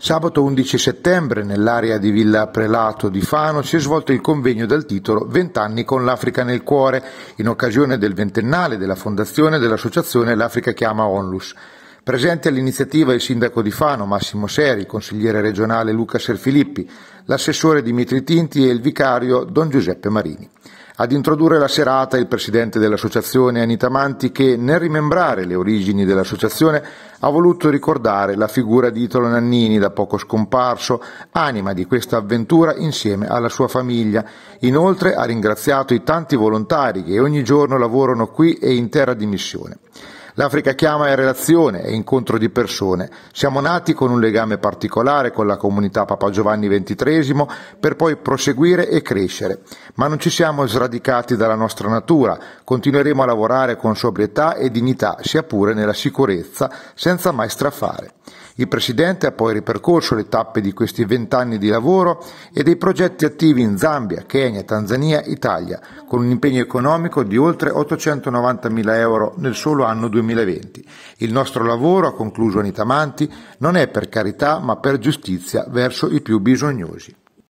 Sabato 11 settembre, nell'area di Villa Prelato di Fano, si è svolto il convegno dal titolo Vent'anni con l'Africa nel cuore, in occasione del ventennale della fondazione dell'associazione L'Africa chiama Onlus. Presente all'iniziativa il sindaco di Fano Massimo Seri, consigliere regionale Luca Serfilippi, l'assessore Dimitri Tinti e il vicario Don Giuseppe Marini. Ad introdurre la serata il presidente dell'associazione Anita Manti che nel rimembrare le origini dell'associazione ha voluto ricordare la figura di Italo Nannini da poco scomparso, anima di questa avventura insieme alla sua famiglia. Inoltre ha ringraziato i tanti volontari che ogni giorno lavorano qui e in terra di missione. L'Africa chiama è relazione, è incontro di persone. Siamo nati con un legame particolare con la comunità Papa Giovanni XXIII per poi proseguire e crescere, ma non ci siamo sradicati dalla nostra natura, continueremo a lavorare con sobrietà e dignità, sia pure nella sicurezza, senza mai strafare. Il Presidente ha poi ripercorso le tappe di questi vent'anni di lavoro e dei progetti attivi in Zambia, Kenya, Tanzania, Italia, con un impegno economico di oltre 890 mila euro nel solo anno 2020. 2020. Il nostro lavoro, ha concluso Anita Manti, non è per carità ma per giustizia verso i più bisognosi.